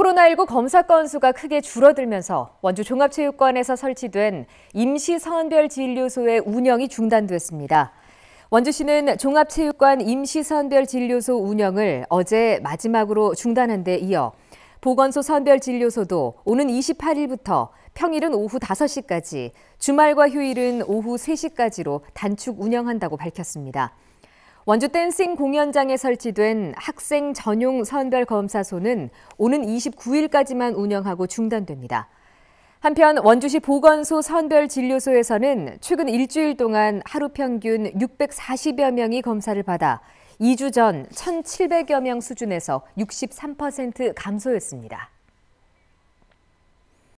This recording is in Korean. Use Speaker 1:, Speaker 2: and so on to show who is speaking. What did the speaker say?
Speaker 1: 코로나19 검사 건수가 크게 줄어들면서 원주 종합체육관에서 설치된 임시 선별 진료소의 운영이 중단됐습니다. 원주시는 종합체육관 임시 성별 진료소 운영을 어제 마지막으로 중단한 데 이어 보건소 선별 진료소도 오는 28일부터 평일은 오후 5시까지, 주말과 휴일은 오후 3시까지로 단축 운영한다고 밝혔습니다. 원주 댄싱 공연장에 설치된 학생 전용 선별 검사소는 오는 29일까지만 운영하고 중단됩니다. 한편 원주시 보건소 선별 진료소에서는 최근 일주일 동안 하루 평균 640여 명이 검사를 받아 2주 전 1,700여 명 수준에서 63% 감소했습니다.